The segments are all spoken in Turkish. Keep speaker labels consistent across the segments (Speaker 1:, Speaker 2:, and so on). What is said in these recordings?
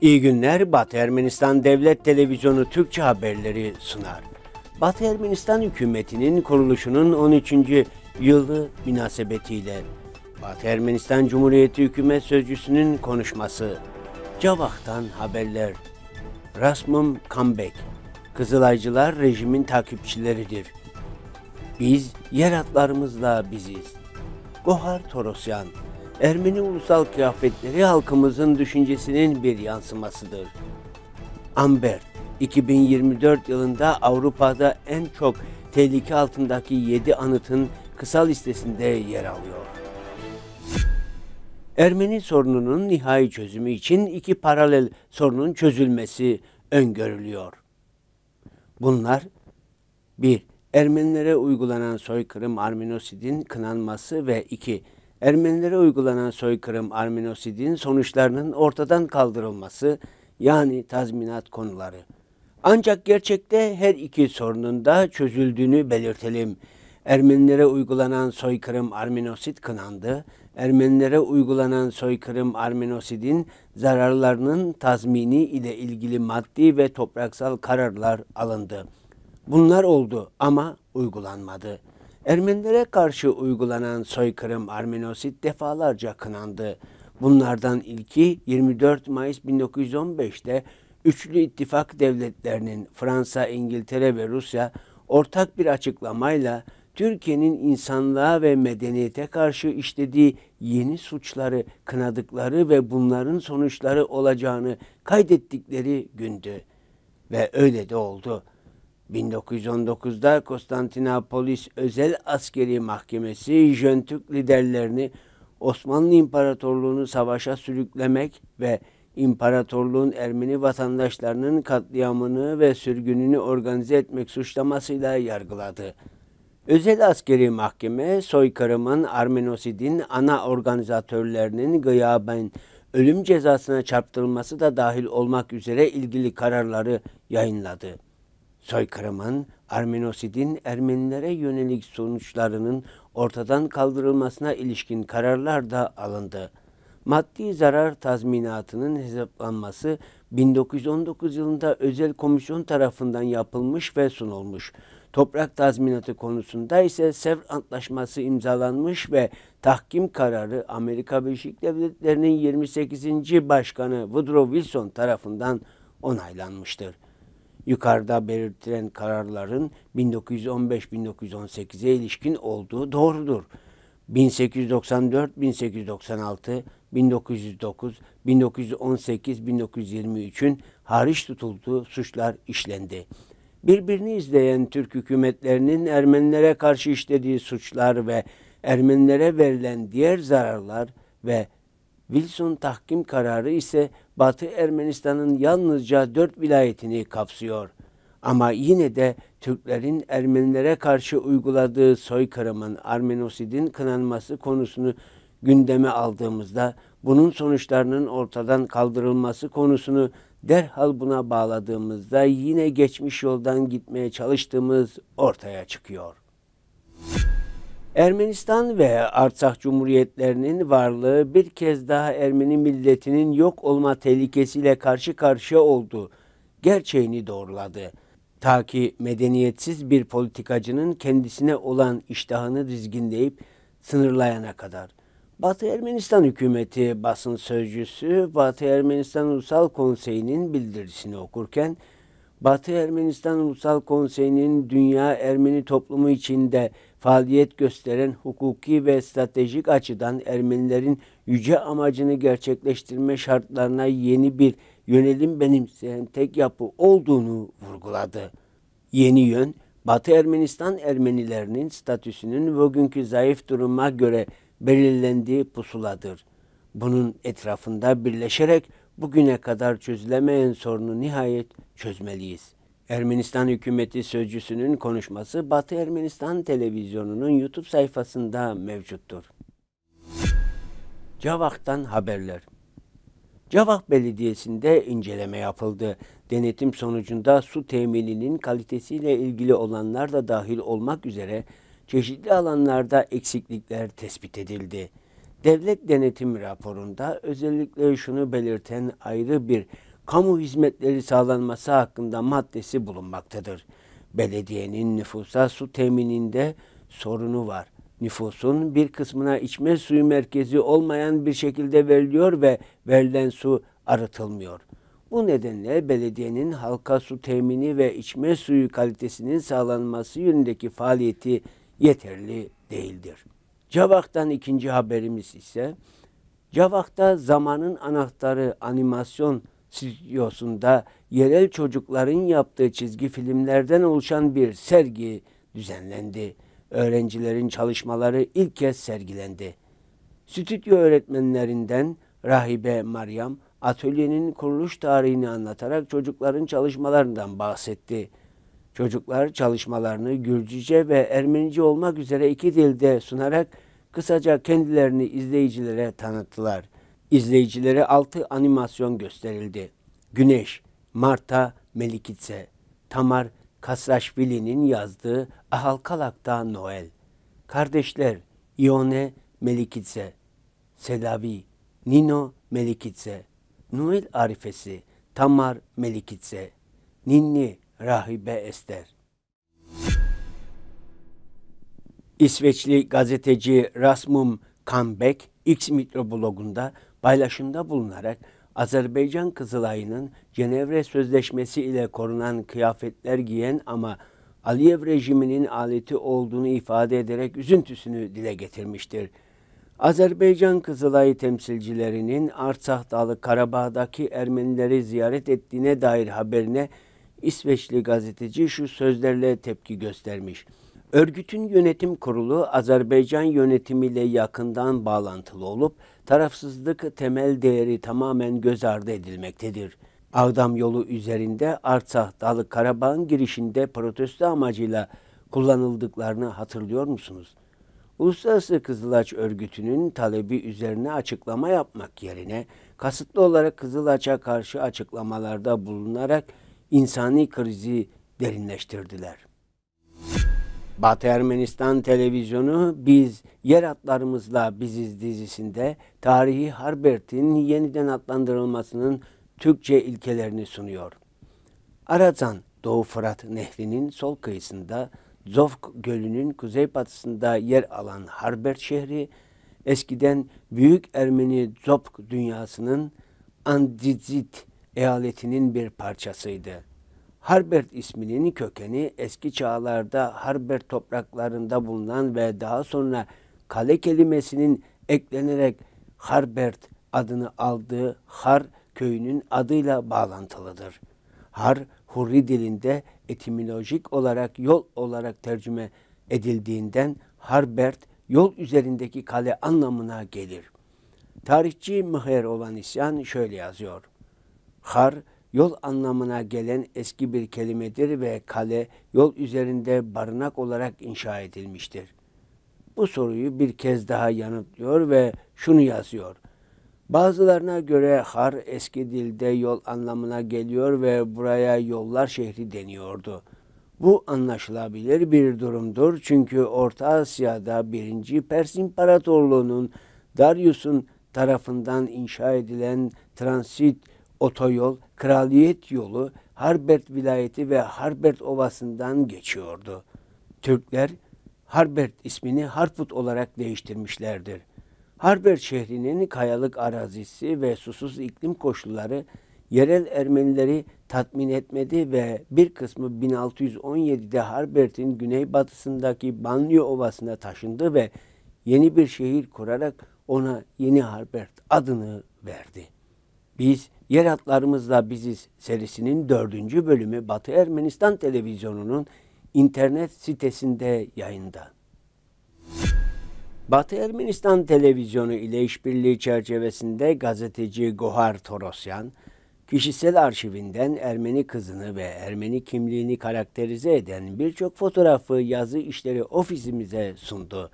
Speaker 1: İyi günler Batı Ermenistan Devlet Televizyonu Türkçe haberleri sunar. Batı Ermenistan hükümetinin kuruluşunun 13. yılı münasebetiyle Batı Ermenistan Cumhuriyeti hükümet sözcüsünün konuşması. Cavak'tan haberler. Rasmum Kambek. Kızılaycılar rejimin takipçileridir. Biz yer atlarımızla biziz. Gohar Torosyan. Ermeni ulusal kıyafetleri halkımızın düşüncesinin bir yansımasıdır. Amber, 2024 yılında Avrupa'da en çok tehlike altındaki 7 anıtın kısa listesinde yer alıyor. Ermeni sorununun nihai çözümü için iki paralel sorunun çözülmesi öngörülüyor. Bunlar 1. Ermenilere uygulanan soykırım Arminosid'in kınanması ve 2. Ermenilere uygulanan soykırım Arminosid'in sonuçlarının ortadan kaldırılması yani tazminat konuları. Ancak gerçekte her iki sorunun da çözüldüğünü belirtelim. Ermenilere uygulanan soykırım Arminosid kınandı. Ermenilere uygulanan soykırım Arminosid'in zararlarının tazmini ile ilgili maddi ve topraksal kararlar alındı. Bunlar oldu ama uygulanmadı. Ermenilere karşı uygulanan soykırım Armenosit defalarca kınandı. Bunlardan ilki 24 Mayıs 1915'te Üçlü İttifak devletlerinin Fransa, İngiltere ve Rusya ortak bir açıklamayla Türkiye'nin insanlığa ve medeniyete karşı işlediği yeni suçları kınadıkları ve bunların sonuçları olacağını kaydettikleri gündü. Ve öyle de oldu.'' 1919'da Konstantinopolis Özel Askeri Mahkemesi Jön liderlerini Osmanlı İmparatorluğunu savaşa sürüklemek ve İmparatorluğun Ermeni vatandaşlarının katliamını ve sürgününü organize etmek suçlamasıyla yargıladı. Özel askeri mahkeme soykırımın Armenosid'in ana organizatörlerinin gıyaben ölüm cezasına çarptırılması da dahil olmak üzere ilgili kararları yayınladı soykırımın, Arminosidin Ermenilere yönelik sonuçlarının ortadan kaldırılmasına ilişkin kararlar da alındı. Maddi zarar tazminatının hesaplanması 1919 yılında özel komisyon tarafından yapılmış ve sunulmuş. Toprak tazminatı konusunda ise Sevr Antlaşması imzalanmış ve tahkim kararı Amerika Birleşik Devletleri'nin 28. Başkanı Woodrow Wilson tarafından onaylanmıştır yukarıda belirtilen kararların 1915-1918'e ilişkin olduğu doğrudur. 1894, 1896, 1909, 1918, 1923'ün hariç tutulduğu suçlar işlendi. Birbirini izleyen Türk hükümetlerinin Ermenilere karşı işlediği suçlar ve Ermenilere verilen diğer zararlar ve Wilson tahkim kararı ise Batı Ermenistan'ın yalnızca dört vilayetini kapsıyor. Ama yine de Türklerin Ermenilere karşı uyguladığı soykırımın Armenosid'in kınanması konusunu gündeme aldığımızda bunun sonuçlarının ortadan kaldırılması konusunu derhal buna bağladığımızda yine geçmiş yoldan gitmeye çalıştığımız ortaya çıkıyor. Ermenistan ve Artsakh Cumhuriyetlerinin varlığı bir kez daha Ermeni milletinin yok olma tehlikesiyle karşı karşıya oldu gerçeğini doğruladı. Ta ki medeniyetsiz bir politikacının kendisine olan iştahını dizginleyip sınırlayana kadar. Batı Ermenistan hükümeti basın sözcüsü Batı Ermenistan Ulusal Konseyi'nin bildirisini okurken Batı Ermenistan Ulusal Konseyi'nin dünya Ermeni toplumu içinde faaliyet gösteren hukuki ve stratejik açıdan Ermenilerin yüce amacını gerçekleştirme şartlarına yeni bir yönelim benimseyen tek yapı olduğunu vurguladı. Yeni yön, Batı Ermenistan Ermenilerinin statüsünün bugünkü zayıf duruma göre belirlendiği pusuladır. Bunun etrafında birleşerek bugüne kadar çözülemeyen sorunu nihayet çözmeliyiz. Ermenistan hükümeti sözcüsünün konuşması Batı Ermenistan televizyonunun YouTube sayfasında mevcuttur. Cavak'tan haberler. Cavak Belediyesi'nde inceleme yapıldı. Denetim sonucunda su temininin kalitesiyle ilgili olanlar da dahil olmak üzere çeşitli alanlarda eksiklikler tespit edildi. Devlet denetim raporunda özellikle şunu belirten ayrı bir kamu hizmetleri sağlanması hakkında maddesi bulunmaktadır. Belediyenin nüfusa su temininde sorunu var. Nüfusun bir kısmına içme suyu merkezi olmayan bir şekilde veriliyor ve verilen su arıtılmıyor. Bu nedenle belediyenin halka su temini ve içme suyu kalitesinin sağlanması yönündeki faaliyeti yeterli değildir. Cavak'tan ikinci haberimiz ise Cavak'ta zamanın anahtarı animasyon stüdyosunda yerel çocukların yaptığı çizgi filmlerden oluşan bir sergi düzenlendi. Öğrencilerin çalışmaları ilk kez sergilendi. Stüdyo öğretmenlerinden Rahibe Maryam atölyenin kuruluş tarihini anlatarak çocukların çalışmalarından bahsetti. Çocuklar çalışmalarını Gürcüce ve Ermenice olmak üzere iki dilde sunarak kısaca kendilerini izleyicilere tanıttılar. İzleyicilere altı animasyon gösterildi. Güneş, Marta Melikitse, Tamar Kasraşvili'nin yazdığı Ahalkalak'ta Noel, Kardeşler İone Melikitse, Selavi, Nino Melikitse, Noel Arifesi, Tamar Melikitse, Ninni Rahibe Ester. İsveçli gazeteci Rasmum Kanbek X mikroblogunda paylaşımda bulunarak Azerbaycan Kızılay'ının Cenevre Sözleşmesi ile korunan kıyafetler giyen ama Aliyev rejiminin aleti olduğunu ifade ederek üzüntüsünü dile getirmiştir. Azerbaycan Kızılayı temsilcilerinin Artsah Dağlı Karabağ'daki Ermenileri ziyaret ettiğine dair haberine İsveçli gazeteci şu sözlerle tepki göstermiş. Örgütün yönetim kurulu Azerbaycan yönetimiyle yakından bağlantılı olup tarafsızlık temel değeri tamamen göz ardı edilmektedir. Ağdam yolu üzerinde Artsah Dalı Karabağ'ın girişinde protesto amacıyla kullanıldıklarını hatırlıyor musunuz? Uluslararası Kızılaç Örgütü'nün talebi üzerine açıklama yapmak yerine kasıtlı olarak Kızılaç'a karşı açıklamalarda bulunarak insani krizi derinleştirdiler. Batı Ermenistan televizyonu Biz Yer Atlarımızla Biziz dizisinde tarihi Harbert'in yeniden adlandırılmasının Türkçe ilkelerini sunuyor. Arazan Doğu Fırat Nehri'nin sol kıyısında Zofk Gölü'nün kuzeybatısında yer alan Harbert şehri eskiden Büyük Ermeni Zopk dünyasının Andizit eyaletinin bir parçasıydı. Harbert isminin kökeni eski çağlarda Harbert topraklarında bulunan ve daha sonra kale kelimesinin eklenerek Harbert adını aldığı Har köyünün adıyla bağlantılıdır. Har, Hurri dilinde etimolojik olarak yol olarak tercüme edildiğinden Harbert yol üzerindeki kale anlamına gelir. Tarihçi Mıher olan isyan şöyle yazıyor. Har, yol anlamına gelen eski bir kelimedir ve kale yol üzerinde barınak olarak inşa edilmiştir. Bu soruyu bir kez daha yanıtlıyor ve şunu yazıyor. Bazılarına göre har eski dilde yol anlamına geliyor ve buraya yollar şehri deniyordu. Bu anlaşılabilir bir durumdur çünkü Orta Asya'da 1. Pers İmparatorluğu'nun Darius'un tarafından inşa edilen transit otoyol Kraliyet yolu Harbert vilayeti ve Harbert ovasından geçiyordu. Türkler Harbert ismini Harput olarak değiştirmişlerdir. Harbert şehrinin kayalık arazisi ve susuz iklim koşulları yerel Ermenileri tatmin etmedi ve bir kısmı 1617'de Harbert'in güneybatısındaki Banyo Ovası'na taşındı ve yeni bir şehir kurarak ona Yeni Harbert adını verdi. Biz Yer Biziz serisinin dördüncü bölümü Batı Ermenistan Televizyonu'nun internet sitesinde yayında. Batı Ermenistan Televizyonu ile işbirliği çerçevesinde gazeteci Gohar Torosyan, kişisel arşivinden Ermeni kızını ve Ermeni kimliğini karakterize eden birçok fotoğrafı yazı işleri ofisimize sundu.''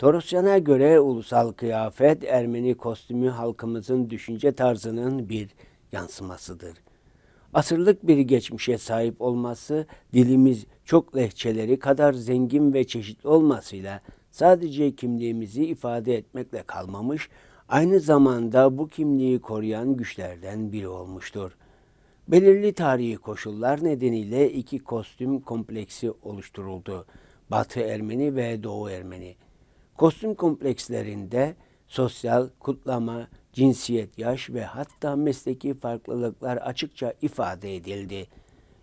Speaker 1: Torosyan'a göre ulusal kıyafet Ermeni kostümü halkımızın düşünce tarzının bir yansımasıdır. Asırlık bir geçmişe sahip olması, dilimiz çok lehçeleri kadar zengin ve çeşitli olmasıyla sadece kimliğimizi ifade etmekle kalmamış, aynı zamanda bu kimliği koruyan güçlerden biri olmuştur. Belirli tarihi koşullar nedeniyle iki kostüm kompleksi oluşturuldu. Batı Ermeni ve Doğu Ermeni. Kostüm komplekslerinde sosyal kutlama, cinsiyet, yaş ve hatta mesleki farklılıklar açıkça ifade edildi.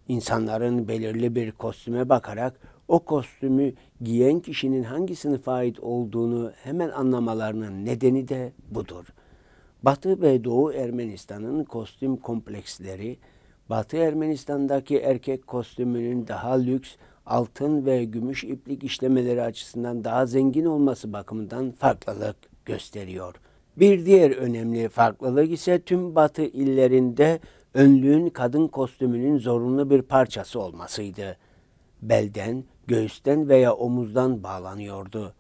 Speaker 1: İnsanların belirli bir kostüme bakarak o kostümü giyen kişinin hangi sınıfa ait olduğunu hemen anlamalarının nedeni de budur. Batı ve Doğu Ermenistan'ın kostüm kompleksleri, Batı Ermenistan'daki erkek kostümünün daha lüks, altın ve gümüş iplik işlemeleri açısından daha zengin olması bakımından farklılık gösteriyor. Bir diğer önemli farklılık ise tüm batı illerinde önlüğün kadın kostümünün zorunlu bir parçası olmasıydı. Belden, göğüsten veya omuzdan bağlanıyordu.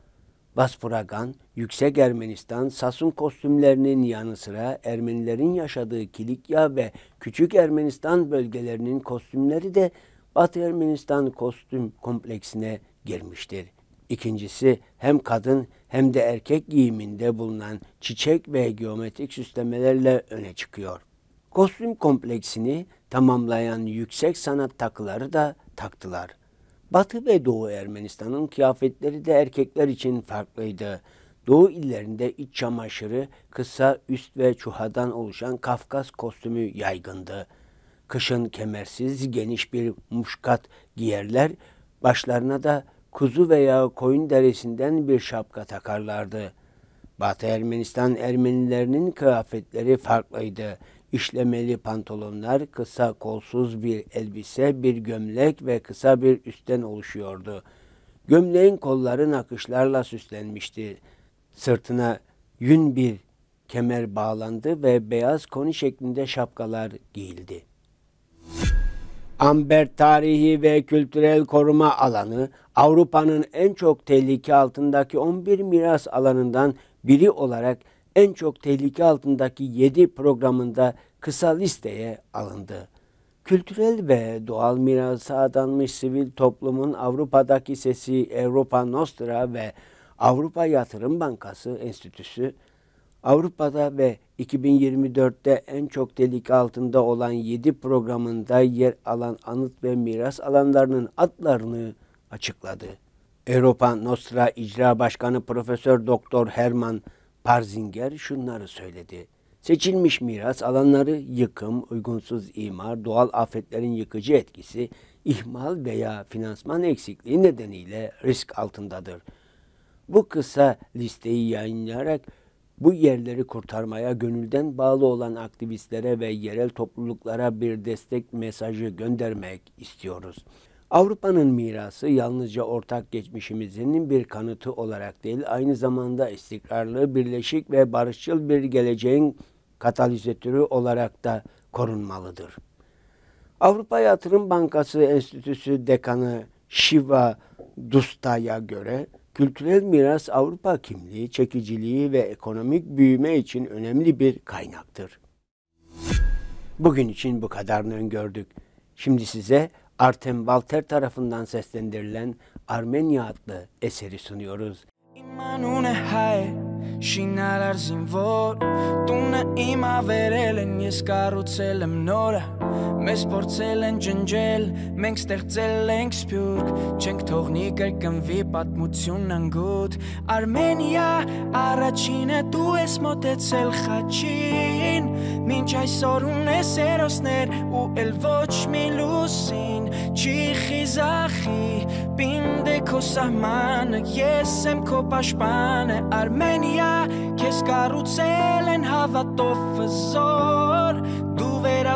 Speaker 1: Vasfuragan, Yüksek Ermenistan, Sasun kostümlerinin yanı sıra Ermenilerin yaşadığı Kilikya ve Küçük Ermenistan bölgelerinin kostümleri de Batı Ermenistan kostüm kompleksine girmiştir. İkincisi hem kadın hem de erkek giyiminde bulunan çiçek ve geometrik süslemelerle öne çıkıyor. Kostüm kompleksini tamamlayan yüksek sanat takıları da taktılar. Batı ve Doğu Ermenistan'ın kıyafetleri de erkekler için farklıydı. Doğu illerinde iç çamaşırı, kısa üst ve çuhadan oluşan Kafkas kostümü yaygındı. Kışın kemersiz geniş bir muşkat giyerler, başlarına da kuzu veya koyun derisinden bir şapka takarlardı. Batı Ermenistan Ermenilerinin kıyafetleri farklıydı. İşlemeli pantolonlar, kısa kolsuz bir elbise, bir gömlek ve kısa bir üstten oluşuyordu. Gömleğin kolları nakışlarla süslenmişti. Sırtına yün bir kemer bağlandı ve beyaz koni şeklinde şapkalar giyildi. Amber Tarihi ve Kültürel Koruma Alanı Avrupa'nın en çok tehlike altındaki 11 miras alanından biri olarak en çok tehlike altındaki 7 programında kısa listeye alındı. Kültürel ve doğal mirasa adanmış sivil toplumun Avrupa'daki sesi Europa Nostra ve Avrupa Yatırım Bankası Enstitüsü Avrupa'da ve 2024'te en çok delik altında olan 7 programında yer alan anıt ve miras alanlarının adlarını açıkladı. Europa Nostra İcra Başkanı Profesör Doktor Herman Parzinger şunları söyledi. Seçilmiş miras alanları yıkım, uygunsuz imar, doğal afetlerin yıkıcı etkisi, ihmal veya finansman eksikliği nedeniyle risk altındadır. Bu kısa listeyi yayınlayarak bu yerleri kurtarmaya gönülden bağlı olan aktivistlere ve yerel topluluklara bir destek mesajı göndermek istiyoruz. Avrupa'nın mirası yalnızca ortak geçmişimizin bir kanıtı olarak değil, aynı zamanda istikrarlı, birleşik ve barışçıl bir geleceğin katalizatörü olarak da korunmalıdır. Avrupa Yatırım Bankası Enstitüsü Dekanı Shiva Dusta'ya göre Kültürel miras Avrupa kimliği, çekiciliği ve ekonomik büyüme için önemli bir kaynaktır. Bugün için bu kadarını öngördük. Şimdi size Artem Walter tarafından seslendirilen Armenya adlı eseri sunuyoruz. Imanune hae și n-ar în vor Մեզ փորձել են ջնջել, մենք ստեղծել ենք սփյուռք, չենք թողնի կրկնվի պատմությունն անգութ։ Արմենիա, առաջինը դու ես մտեցել խաչին, մինչ այսօր ունես երոսներ ու էլ ոչ մի լուսին։ Չի խիզախի, պինդե քո սահմանը, ես եմ քո պաշտպանը, Արմենիա, քեզ կառուցել են հավատով զոր